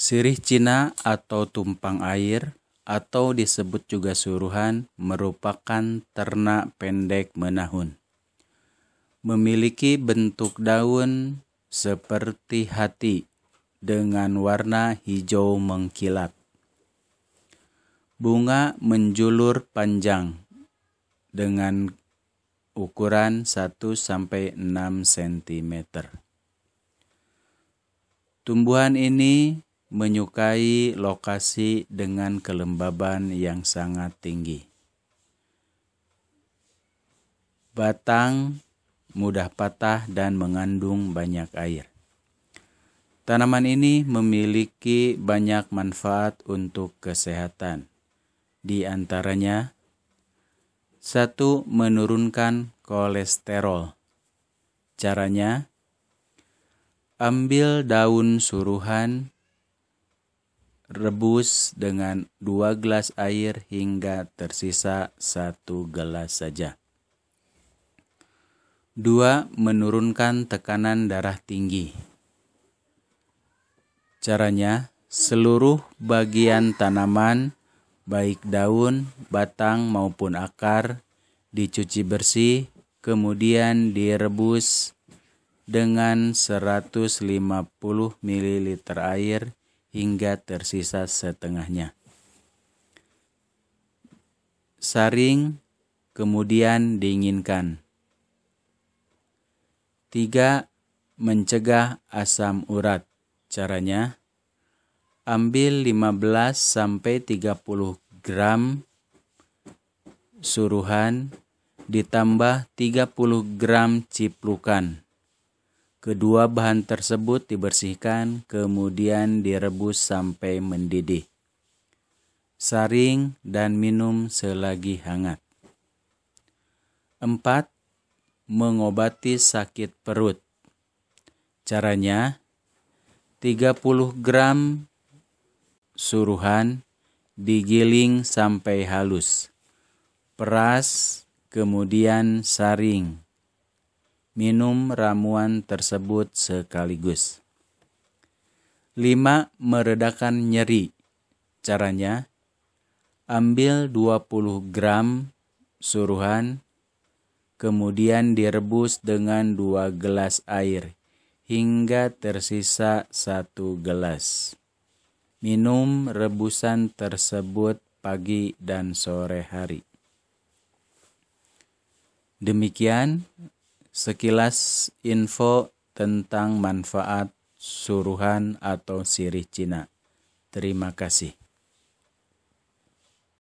Sirih Cina atau tumpang air atau disebut juga suruhan merupakan ternak pendek menahun. Memiliki bentuk daun seperti hati dengan warna hijau mengkilat. Bunga menjulur panjang dengan ukuran 1 6 cm. Tumbuhan ini menyukai lokasi dengan kelembaban yang sangat tinggi. Batang mudah patah dan mengandung banyak air. Tanaman ini memiliki banyak manfaat untuk kesehatan. Di antaranya, satu menurunkan kolesterol. Caranya, ambil daun suruhan Rebus dengan dua gelas air hingga tersisa satu gelas saja. 2. Menurunkan tekanan darah tinggi. Caranya, seluruh bagian tanaman, baik daun, batang maupun akar, dicuci bersih, kemudian direbus dengan 150 ml air hingga tersisa setengahnya. Saring, kemudian dinginkan. tiga Mencegah asam urat. Caranya, ambil 15 30 gram suruhan ditambah 30 gram ciplukan. Kedua bahan tersebut dibersihkan, kemudian direbus sampai mendidih. Saring dan minum selagi hangat. Empat, Mengobati sakit perut. Caranya 30 gram suruhan digiling sampai halus. Peras kemudian saring minum ramuan tersebut sekaligus. 5. Meredakan nyeri. Caranya, ambil 20 gram suruhan, kemudian direbus dengan 2 gelas air hingga tersisa 1 gelas. Minum rebusan tersebut pagi dan sore hari. Demikian Sekilas info tentang manfaat suruhan atau sirih Cina. Terima kasih.